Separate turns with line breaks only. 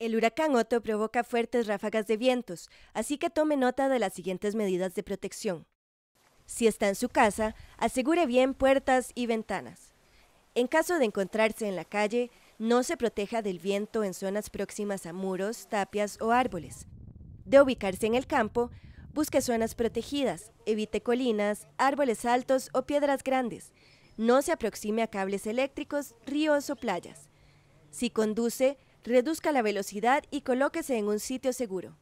El huracán Otto provoca fuertes ráfagas de vientos, así que tome nota de las siguientes medidas de protección. Si está en su casa, asegure bien puertas y ventanas. En caso de encontrarse en la calle, no se proteja del viento en zonas próximas a muros, tapias o árboles. De ubicarse en el campo, busque zonas protegidas, evite colinas, árboles altos o piedras grandes. No se aproxime a cables eléctricos, ríos o playas. Si conduce, reduzca la velocidad y colóquese en un sitio seguro.